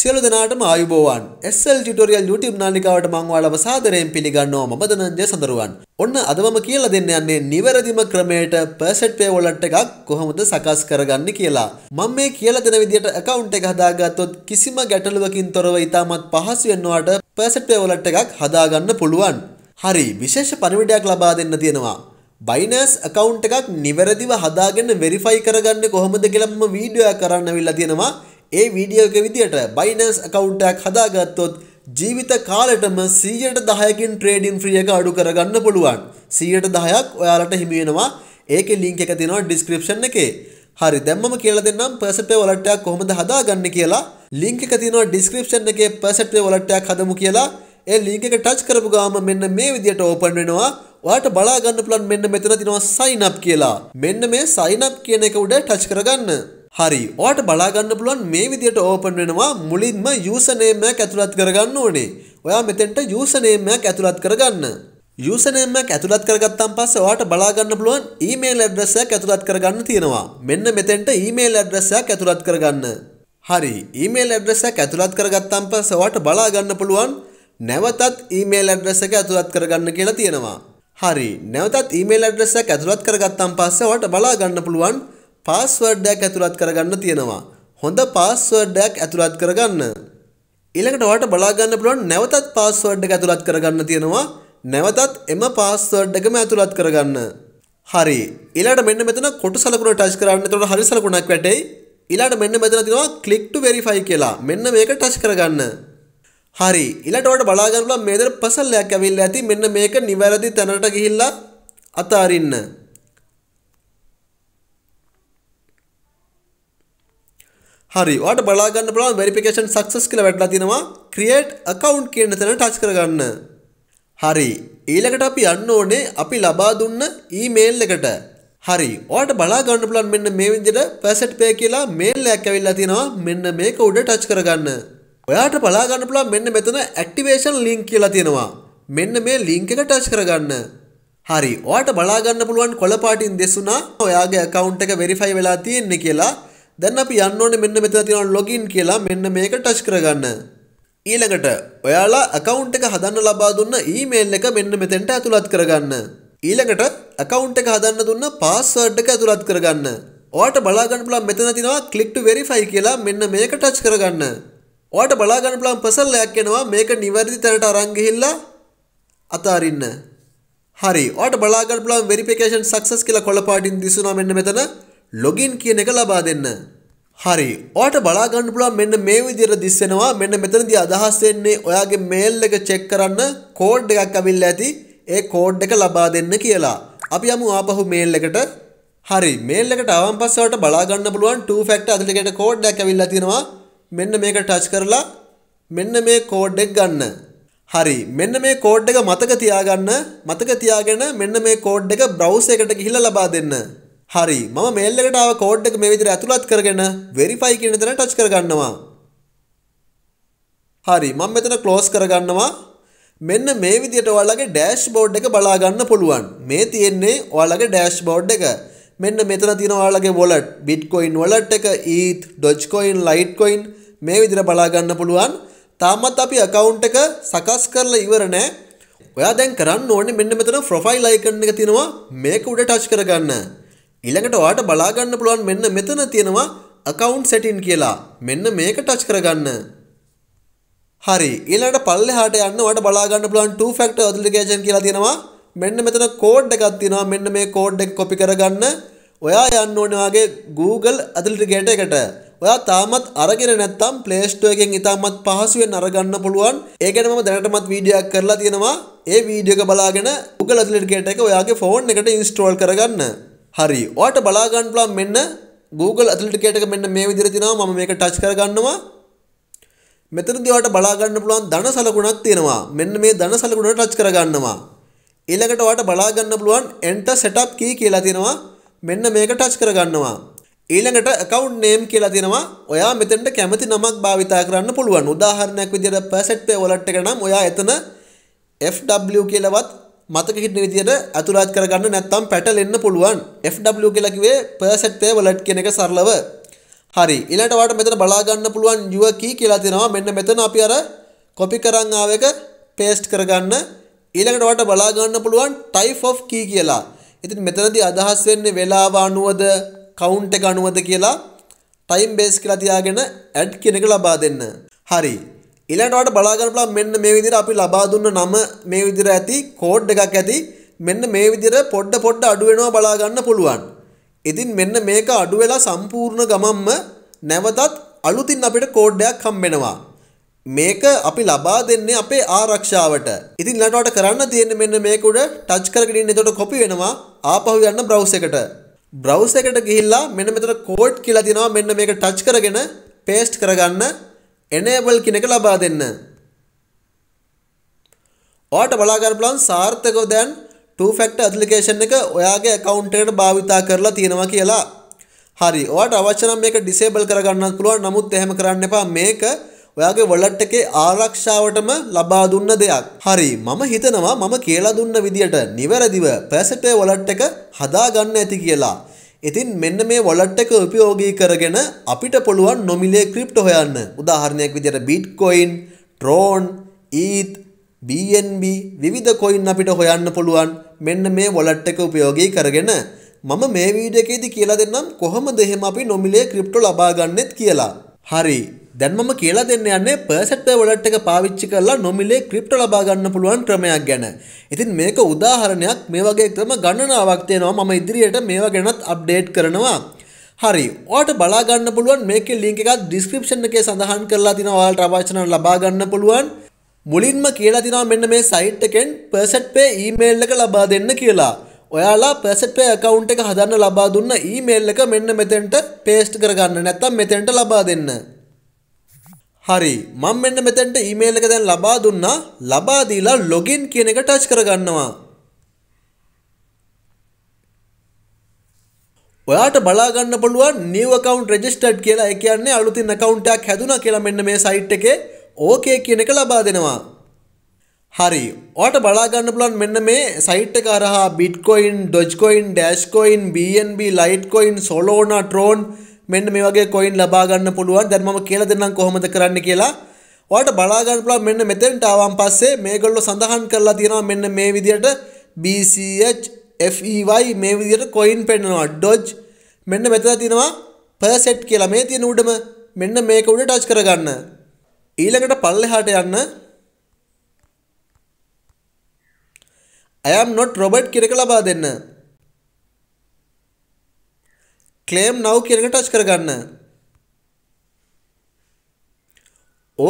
සියලු දෙනාටම ආයුබෝවන් SL ටියුටෝරියල් YouTube නාලිකාවට මම ඔයාලව සාදරයෙන් පිළිගන්නවා මම දනංජය සඳරුවන්. ඔන්න අද මම කියලා දෙන්න යන්නේ නිවැරදිම ක්‍රමයට Perfect Pay Wallet එකක් කොහොමද සකස් කරගන්නේ කියලා. මම මේ කියලා දෙන විදිහට account එක හදාගත්තොත් කිසිම ගැටලුවකින් තොරව ඉතාමත් පහසු වෙන ඔයාලට Perfect Pay Wallet එකක් හදාගන්න පුළුවන්. හරි විශේෂ පණිවිඩයක් ලබා දෙන්න තියෙනවා. බයිනස් account එකක් නිවැරදිව හදාගෙන verify කරගන්නේ කොහොමද කියලා මම වීඩියෝයක් කරන්න අවිල්ලා තියෙනවා. ඒ වීඩියෝ එක විදියට බයිනස් account එකක් හදාගත්තොත් ජීවිත කාලෙටම 110කින් trading free එක අඩු කරගන්න පුළුවන්. 110ක් ඔයාලට හිමි වෙනවා. ඒකේ link එක තියෙනවා description එකේ. හරි දැන් මම කියලා දෙන්නම් Perceptive wallet එකක් කොහොමද හදාගන්නේ කියලා. link එක තියෙනවා description එකේ Perceptive wallet එකක් හදමු කියලා. ඒ link එක touch කරපු ගාම මෙන්න මේ විදියට open වෙනවා. ඔයාට බලා ගන්න පුළුවන් මෙන්න මෙතන තියෙනවා sign up කියලා. මෙන්න මේ sign up කියන එක උඩ touch කරගන්න. හරි ඔයාට බලාගන්න පුළුවන් මේ විදියට ඕපන් වෙනවා මුලින්ම user name එකක් ඇතුළත් කරගන්න ඕනේ. ඔයා මෙතෙන්ට user name එකක් ඇතුළත් කරගන්න. user name එකක් ඇතුළත් කරගත්තාන් පස්සේ ඔයාට බලාගන්න පුළුවන් email address එකක් ඇතුළත් කරගන්න තියෙනවා. මෙන්න මෙතෙන්ට email address එකක් ඇතුළත් කරගන්න. හරි ඊමේල් ඇඩ්‍රස් එකක් ඇතුළත් කරගත්තාන් පස්සේ ඔයාට බලා ගන්න පුළුවන් නැවතත් ඊමේල් ඇඩ්‍රස් එක ඇතුළත් කරගන්න කියලා තියෙනවා. හරි නැවතත් ඊමේල් ඇඩ්‍රස් එකක් ඇතුළත් කරගත්තාන් පස්සේ ඔයාට බලා ගන්න පුළුවන් පාස්වර්ඩ්ඩයක් ඇතුළත් කරගන්න තියෙනවා. හොඳ පාස්වර්ඩ්ඩයක් ඇතුළත් කරගන්න. ඊළඟට ඔයාලට බලා ගන්න පුළුවන් නැවතත් පාස්වර්ඩ් එක ඇතුළත් කරගන්න තියෙනවා. නැවතත් එම පාස්වර්ඩ් එකම ඇතුළත් කරගන්න. හරි. ඊළඟට මෙන්න මෙතන කොටු සලකුණ ටච් කරන්න. එතකොට හරි සලකුණක් වැටෙයි. ඊළඟට මෙන්න මෙතන තියෙනවා click to verify කියලා. මෙන්න මේක ටච් කරගන්න. හරි. ඊළඟට ඔයාලට බලා ගන්න පුළුවන් මේ දර පසල්ලයක් ඇවිල්ලා ඇති. මෙන්න මේක නිවැරදි තැනට ගිහිල්ලා අතාරින්න. හරි ඔයාට බලා ගන්න පුළුවන් verification success කියලා වැටලා තිනවා create account කියන තැන touch කරගන්න. හරි ඊළඟට අපි යන්න ඕනේ අපි ලබා දුන්න email එකට. හරි ඔයාට බලා ගන්න පුළුවන් මෙන්න මේ විදිහට facet pay කියලා mail එකක් ඇවිල්ලා තිනවා මෙන්න මේක උඩ touch කරගන්න. ඔයාට බලා ගන්න පුළුවන් මෙන්න මෙතන activation link කියලා තිනවා. මෙන්න මේ link එක touch කරගන්න. හරි ඔයාට බලා ගන්න පුළුවන් කොළ පාටින් දෙසුණා ඔයාගේ account එක verify වෙලා තියෙන්නේ කියලා දැන් අපි යන්න ඕනේ මෙන්න මෙතන තියෙන login කියලා මෙන්න මේක ටච් කරගන්න. ඊළඟට ඔයාලා account එක හදන්න ලබා දුන්න email එක මෙන්න මෙතෙන්ට ඇතුළත් කරගන්න. ඊළඟට account එක හදන්න දුන්න password එක ඇතුළත් කරගන්න. ඔයාට බලා ගන්න පුළුවන් මෙතන තියෙනවා click to verify කියලා මෙන්න මේක ටච් කරගන්න. ඔයාට බලා ගන්න පුළුවන් පසල්ලයක් එනවා මේක නිවැරදි තැනට අරන් ගිහිල්ලා අතාරින්න. හරි ඔයාට බලා ගන්න පුළුවන් verification success කියලා කොළපාටින් දිසුනා මෙන්න මෙතන. ලොගින් කියන එක ලබා දෙන්න. හරි ඔයාට බලා ගන්න පුළුවන් මෙන්න මේ විදිහට දිස්සෙනවා මෙන්න මෙතනදී අදහස් වෙන්නේ ඔයාගේ මේල් එක චෙක් කරන්න කෝඩ් එකක් අවිල්ලා ඇති ඒ කෝඩ් එක ලබා දෙන්න කියලා. අපි යමු ආපහු මේල් එකට. හරි මේල් එකට ආවන් පස්සේ ඔයාලට බලා ගන්න පුළුවන් 2 factor authenticator කෝඩ් එකක් අවිල්ලා තියෙනවා. මෙන්න මේක ටච් කරලා මෙන්න මේ කෝඩ් එක ගන්න. හරි මෙන්න මේ කෝඩ් එක මතක තියාගන්න මතක තියාගෙන මෙන්න මේ කෝඩ් එක බ්‍රවුසර් එකට ගිහිල්ලා ලබා දෙන්න. හරි මම මේල් එකට ආව කෝඩ් එක මේ විදිහට ඇතුළත් කරගෙන verify කියන තැන ටච් කරගන්නවා. හරි මම මෙතන close කරගන්නවා. මෙන්න මේ විදිහට ඔයාලගේ dashboard එක බලා ගන්න පුළුවන්. මේ තියෙන්නේ ඔයාලගේ dashboard එක. මෙන්න මෙතන තියෙන ඔයාලගේ wallet, bitcoin wallet එක, ETH, dogecoin, litecoin මේ විදිහට බලා ගන්න පුළුවන්. තාමත් අපි account එක සකස් කරලා ඉවර නැහැ. ඔයා දැන් කරන්න ඕනේ මෙන්න මෙතන ප්‍රොෆයිල් අයිකන් එක තියෙනවා මේක උඩ ටච් කරගන්න. ඊළඟට ඔයාට බලා ගන්න පුළුවන් මෙන්න මෙතන තියෙනවා account setting කියලා. මෙන්න මේක ටච් කරගන්න. හරි. ඊළඟට පල්ලෙහාට යන්න ඔයාට බලා ගන්න පුළුවන් two factor authentication කියලා තියෙනවා. මෙන්න මෙතන කෝඩ් එකක් තියෙනවා. මෙන්න මේ කෝඩ් එක copy කරගන්න. ඔයා යන්න ඕනේ වාගේ Google Authenticator එකට. ඔයා තාමත් අරගෙන නැත්නම් Play Store එකෙන් ඉතාමත් පහසුවෙන් අරගන්න පුළුවන්. ඒ ගැන මම දැනටමත් වීඩියෝ එකක් කරලා තියෙනවා. ඒ වීඩියෝ එක බලාගෙන Google Authenticator එක ඔයාගේ ෆෝන් එකට install කරගන්න. හරි ඔයාට බලාගන්න පුළුවන් මෙන්න Google ඇතලිටිකේට් එක මෙන්න මේ විදිහට තියෙනවා මම මේක ටච් කරගන්නවා මෙතනදී ඔයාට බලාගන්න පුළුවන් ධන සලකුණක් තියෙනවා මෙන්න මේ ධන සලකුණ ටච් කරගන්නවා ඊළඟට ඔයාට බලාගන්න පුළුවන් enter setup key කියලා තියෙනවා මෙන්න මේක ටච් කරගන්නවා ඊළඟට account name කියලා තියෙනවා ඔයා මෙතෙන්ට කැමති නමක් භාවිතා කරන්න පුළුවන් උදාහරණයක් විදිහට perfect pay wallet එක නම් ඔයා එතන FW කියලාවත් මතක හිටින විදියට ඇතුළත් කරගන්න නැත්නම් පැටලෙන්න පුළුවන්. FW කියලා කිව්වේ per pair wallet කියන එක සරලව. හරි. ඊළඟට වාට මෙතන බලා ගන්න පුළුවන් your key කියලා තියෙනවා. මෙන්න මෙතන අපි අර copy කරන් ආව එක paste කරගන්න. ඊළඟට වාට බලා ගන්න පුළුවන් type of key කියලා. ඉතින් මෙතනදී අදහස් වෙන්නේ වෙලාව අනුවද කවුන්ට් එක අනුවද කියලා ටයිම් බේස් කියලා තියාගෙන ඇඩ් කියන එක ලබා දෙන්න. හරි. ඊළඟට බලාගන්නපලා මෙන්න මේ විදිහට අපි ලබා දුන්න නම මේ විදිහට ඇති කෝඩ් එකක් ඇති මෙන්න මේ විදිහට පොඩ පොඩ අඩු වෙනවා බලා ගන්න පුළුවන්. ඉතින් මෙන්න මේක අඩු වෙලා සම්පූර්ණ ගමම්ම නැවතත් අලුතින් අපිට කෝඩ් එකක් හම්බෙනවා. මේක අපි ලබා දෙන්නේ අපේ ආරක්ෂාවට. ඉතින් ඊළඟට කරන්න තියෙන්නේ මෙන්න මේක උඩ ටච් කරගෙන ඉන්න. එතකොට කොපි වෙනවා ආපහු යන්න බ්‍රවුස් එකට. බ්‍රවුස් එකට ගිහිල්ලා මෙන්න මෙතන කෝඩ් කියලා තියෙනවා. මෙන්න මේක ටච් කරගෙන පේස්ට් කරගන්න. එනේබල් කියන එක ලබා දෙන්න. ඔයාට බලා ගන්න පුළුවන් සාර්ථකව දැන් two factor authentication එක ඔයාගේ account එකට භාවිතා කරලා තියෙනවා කියලා. හරි. ඔයාට අවශ්‍ය නම් මේක disable කරගන්නත් පුළුවන්. නමුත් එහෙම කරන්න එපා. මේක ඔයාගේ වලට් එකේ ආරක්ෂාවටම ලබා දුන්න දෙයක්. හරි. මම හිතනවා මම කියලා දුන්න විදියට නිවැරදිව පැසපේ වලට් එක හදාගන්න ඇති කියලා. ඉතින් මෙන්න මේ වොලට් එක උපයෝගී කරගෙන අපිට පුළුවන් නොමිලේ ක්‍රිප්ටෝ හොයන්න. උදාහරණයක් විදිහට බිට්කොයින්, ට්‍රෝන්, ඊත්, BNB විවිධ කොයින් අපිට හොයන්න පුළුවන් මෙන්න මේ වොලට් එක උපයෝගී කරගෙන. මම මේ වීඩියෝ එකේදී කියලා දෙන්නම් කොහොමද එහෙම අපි නොමිලේ ක්‍රිප්ටෝ ලබා ගන්නෙත් කියලා. හරි. දැන්මම කියලා දෙන්න යන්නේ පර්සෙට්ටර් වලට් එක පාවිච්චි කරලා නොමිලේ ක්‍රිප්ටෝ ලබා ගන්න පුළුවන් ක්‍රමයක් ගැන. ඉතින් මේක උදාහරණයක් මේ වගේ ක්‍රම ගණනාවක් තියෙනවා මම ඉදිරියට මේවා ගැනත් අප්ඩේට් කරනවා. හරි. ඔයාලට බලා ගන්න පුළුවන් මේකේ link එකක් description එකේ සඳහන් කරලා තිනවා ඔයාලට අවශ්‍ය නම් ලබා ගන්න පුළුවන්. මුලින්ම කියලා තිනවා මෙන්න මේ සයිට් එකෙන් percent pay email එක ලබා දෙන්න කියලා. ඔයාලා percent pay account එක හදන්න ලබා දුන්න email එක මෙන්න මෙතෙන්ට paste කරගන්න නැත්නම් මෙතෙන්ට ලබා දෙන්න. හරි මම මෙන්න මෙතෙන්ට ඊමේල් එක දැන් ලබා දුන්නා ලබා දීලා login කියන එක ටච් කරගන්නවා ඔයාට බලා ගන්න පුළුවන් new account registered කියලා ඒ කියන්නේ අලුතින් account එකක් හැදුනා කියලා මෙන්න මේ site එකේ okay කියන එක ලබා දෙනවා හරි ඔයාට බලා ගන්න පුළුවන් මෙන්න මේ site එක හරහා bitcoin dogecoin dashcoin bnb litecoin solana tron මෙන්න මේ වගේ කොයින් ලබා ගන්න පුළුවන් දැන් මම කියලා දෙන්නම් කොහොමද කරන්න කියලා ඔයාලට බලා ගන්න පුළුවන් මෙන්න මෙතෙන්ට ආවන් පස්සේ මේගොල්ලෝ සඳහන් කරලා තියෙනවා මෙන්න මේ විදියට BCH FEY මේ විදියට කොයින් පෙන්නනවා ඩොජ් මෙන්න මෙතන තියෙනවා per set කියලා මේ තියෙන උඩම මෙන්න මේක උඩ ටච් කරගන්න ඊළඟට පල්ලෙහාට යන්න I am not Robert කිරක ලබා දෙන්න claim now කියන එක ටච් කරගන්න.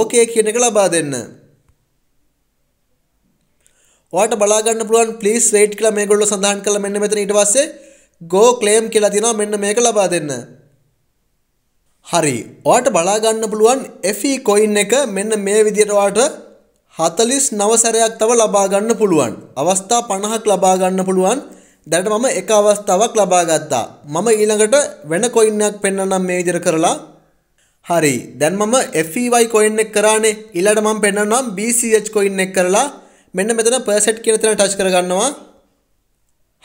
okay කියන එක ලබා දෙන්න. ඔයාට බලා ගන්න පුළුවන් please wait කියලා මේගොල්ලෝ සඳහන් කළා මෙන්න මෙතන ඊට පස්සේ go claim කියලා තියෙනවා මෙන්න මේක ලබා දෙන්න. හරි ඔයාට බලාගන්න පුළුවන් FE කොයින් එක මෙන්න මේ විදියට ඔයාට 49 සැරයක් තව ලබා ගන්න පුළුවන්. අවස්ථා 50ක් ලබා ගන්න පුළුවන්. දැනට මම එක අවස්ථාවක් ලබා ගත්තා. මම ඊළඟට වෙන coin එකක් පෙන්වන්නම් මේ විදිහට කරලා. හරි. දැන් මම FEY coin එක කරානේ. ඊළඟට මම පෙන්වන්නම් BCH coin එක කරලා මෙන්න මෙතන percent කියන තැන touch කරගන්නවා.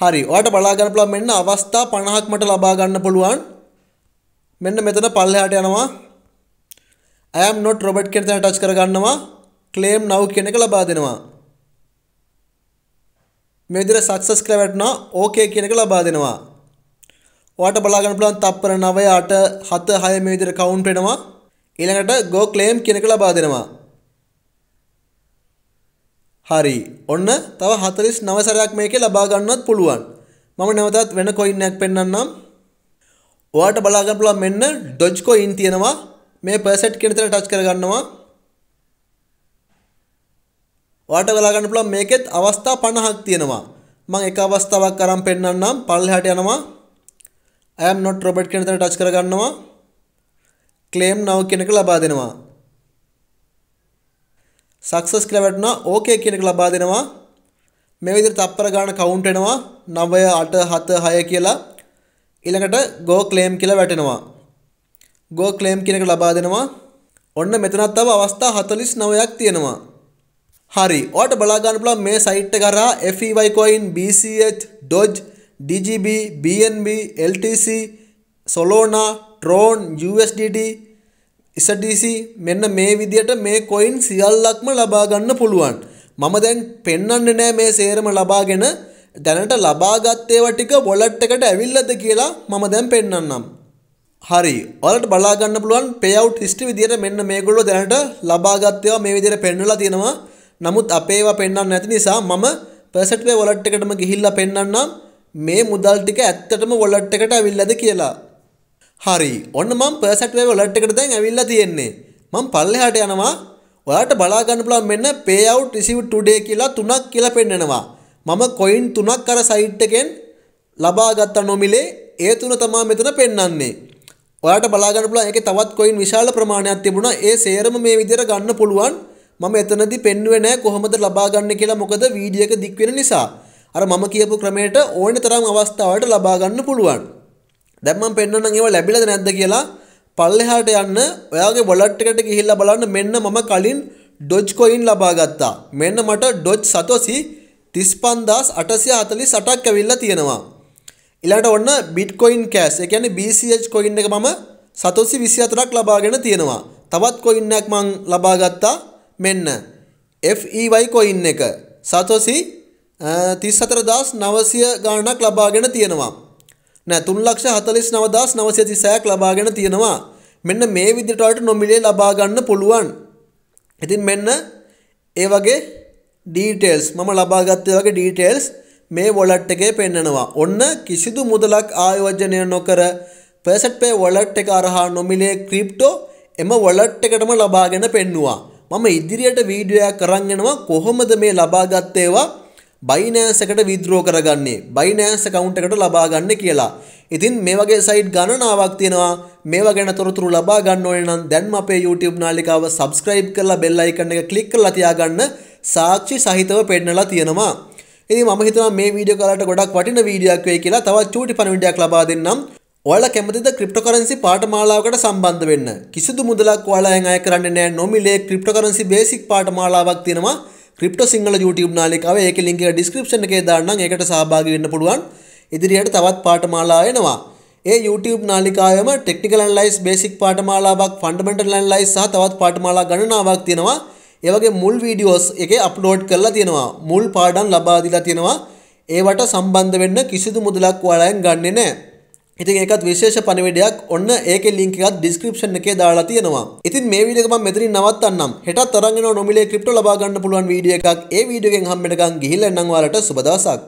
හරි. ඔයාලට බලා ගන්න පුළුවන් මෙන්න අවස්ථා 50ක් මට ලබා ගන්න පුළුවන්. මෙන්න මෙතන පල්ලෙහාට යනවා. I am not Robert කියන තැන touch කරගන්නවා. claim now කියන එක ලබා දෙනවා. මේ විදිහට සක්සස් කියලා වැටෙනවා ඕකේ කියන එක ලබා දෙනවා. ඔයාට බලා ගන්න පුළුවන් තප්පර 9 8 7 6 මේ විදිහට කවුන්ට් වෙනවා. ඊළඟට go claim කියන එක ලබා දෙනවා. හරි. ඔන්න තව 49 සැරයක් මේකේ ලබා ගන්නත් පුළුවන්. මම නැවතත් වෙන coin එකක් පෙන්වන්නම්. ඔයාට බලා ගන්න පුළුවන් මෙන්න Dogecoin තියෙනවා. මේ percent කියන තැන touch කරගන්නවා. ඔයාට වෙලා ගන්න පුළුවන් මේකෙත් අවස්ථා 50ක් තියෙනවා. මම එක අවස්ථාවක් අරන් පෙන්නන්නම්. පල්ලෙහාට යනවා. I am not Robert කියන තැන ටච් කරගන්නවා. claim now කියන එක ලබා දෙනවා. success කියලා වැටෙනවා. okay කියන එක ලබා දෙනවා. මේ විදිහට තප්පර ගන්න count වෙනවා 9 8 7 6 කියලා. ඊළඟට go claim කියලා වැටෙනවා. go claim කියන එක ලබා දෙනවා. ඔන්න මෙතනත් තව අවස්ථා 49ක් තියෙනවා. හරි ඕට බලාගන්න පුළන් මේ සයිට් කරා FEYcoin BCH Dodge DGB BNB LTC Solana Tron USDT ඉසඩීසි මෙන්න මේ විදියට මේ කොයින් සියල්ලක්ම ලබා ගන්න පුළුවන්. මම දැන් පෙන්වන්නේ නෑ මේ සේරම ලබාගෙන දැනට ලබාගත් ඒවා ටික වොලට් එකට ඇවිල්ලාද කියලා මම දැන් පෙන්වන්නම්. හරි. ඔයාලට බලා ගන්න පුළුවන් පේ අවුට් හිස්ටරි විදියට මෙන්න මේගොල්ලෝ දැනට ලබාගත් ඒවා මේ විදියට පෙන්වලා තියෙනවා. නමුත් අපේවා පෙන්වන්න නැති නිසා මම පර්සට්වේ වොලට් එකටම ගිහිල්ලා පෙන්වන්නම් මේ මුදල් ටික ඇත්තටම වොලට් එකට ඇවිල්ලාද කියලා. හරි. ඔන්න මම පර්සට්වේ වොලට් එකට දැන් ඇවිල්ලා තියෙන්නේ. මම පල්ලෙහාට යනවා. ඔයාලට බලා ගන්න පුළුවන් මෙන්න pay out received today කියලා තුනක් කියලා පෙන්වනවා. මම coin තුනක් අර සයිට් එකෙන් ලබාගත්ත නොමිලේ ඒ තුන තමයි මෙතන පෙන්වන්නේ. ඔයාලට බලා ගන්න පුළුවන් ඒකේ තවත් coin විශාල ප්‍රමාණයක් තිබුණා. ඒ සේරම මේ විදිහට ගන්න පුළුවන්. මම එතනදි පෙන්වුවේ නැහැ කොහොමද ලබා ගන්න කියලා මොකද වීඩියෝ එක දික් වෙන නිසා. අර මම කියපු ක්‍රමයට ඕන තරම් අවස්ථාවලට ලබා ගන්න පුළුවන්. දැන් මම පෙන්වන්නම් ඒවා ලැබිලාද නැද්ද කියලා පල්ලෙහාට යන්න ඔයාගේ වොලට් එකට ගිහිල්ලා බලන්න මෙන්න මම කලින් ඩොජ් කොයින් ලබා ගත්තා. මෙන්න මට ඩොජ් සතොසි 35848ක් ඇවිල්ලා තියෙනවා. ඊළඟට ඔන්න බිට්කොයින් කෑෂ් ඒ කියන්නේ BCH කොයින් එක මම 724ක් ලබාගෙන තියෙනවා. තවත් කොයින් එකක් මම ලබා ගත්තා මෙන්න FEY කොයින් එක සතොසි තිස්සතරදස් නවසිය ගණනක් ලබාගෙන තියෙනවා. නෑ තුන් ලක්ෂ හතලිස් නවදස් නවසය තිසයක් ලබාගෙන තියෙනවා මෙන්න මේ විදිටට නොමිලේ ලබාගන්න පුළුවන්. ඉතින් මෙන්න ඒ වගේ ඩීටේල්ස් මම ලබාගත්තය වගේ ඩීටේල්ස් මේ වොලට් එකේ පෙන්නනවා. ඔන්න කිසිදු මුදලක් ආයෝජනය නොකර පර්සට් පේ වොලට් එක අරහා නොමිලේ ක්‍රිප්ටෝ එම වොලට් එකටම ලබාගෙන පෙන්නවා. මම ඉදිරියට වීඩියෝයක් කරන් යනවා කොහොමද මේ ලබාගත් ඒවා Binance එකට withdraw කරගන්නේ Binance account එකට ලබා ගන්න කියලා. ඉතින් මේ වගේ සයිට් ගණනාවක් තියෙනවා. මේවා ගැන තොරතුරු ලබා ගන්න ඕනේ නම් දැන්ම අපේ YouTube නාලිකාව subscribe කරලා bell icon එක click කරලා තියාගන්න සාක්ෂි සහිතව පෙන්නලා තියෙනවා. ඉතින් මම හිතනවා මේ වීඩියෝ කරාට ගොඩක් වටින වීඩියක් වෙයි කියලා තවත් චූටි පණ වීඩියක් ලබා දෙන්නම්. ඔයාලා කැමතිද ක්‍රිප්ටෝකරන්සි පාඨමාලාවකට සම්බන්ධ වෙන්න? කිසිදු මුදලක් ඔයාලෙන් අය කරන්නේ නැහැ. නොමිලේ ක්‍රිප්ටෝකරන්සි බේසික් පාඨමාලාවක් තියෙනවා. ක්‍රිප්ටෝ සිංහල YouTube නාලිකාවේ ඒකේ link එක description එකේ දාන්නම්. ඒකට සහභාගී වෙන්න පුළුවන්. ඉදිරියට තවත් පාඨමාලා එනවා. ඒ YouTube නාලිකාවේම ටෙක්නිකල් ඇනලයිස් බේසික් පාඨමාලාවක්, ෆන්ඩමෙන්ටල් ඇනලයිස් සහ තවත් පාඨමාලා ගණනාවක් තියෙනවා. ඒ වගේ මුල් වීඩියෝස් එකේ අප්ලෝඩ් කරලා තියෙනවා. මුල් පාඩම් ලබා දීලා තියෙනවා. ඒවට සම්බන්ධ වෙන්න කිසිදු මුදලක් ඔයාලෙන් ගන්නෙ නැහැ. ඉතින් ඒකත් විශේෂ පණිවිඩයක් ඔන්න ඒකේ link එකත් description එකේ දාලා තියෙනවා. ඉතින් මේ වීඩියෝ එක මම මෙතනින් නවත්තන්නම්. හෙටත් අරන් එනවා නොමිලේ ක්‍රිප්ටෝ ලබා ගන්න පුළුවන් වීඩියෝ එකක්. ඒ වීඩියෝ එකෙන් හම්බෙන්නකම් ගිහිල්ලා එන්නම් ඔයාලට සුබ දවසක්.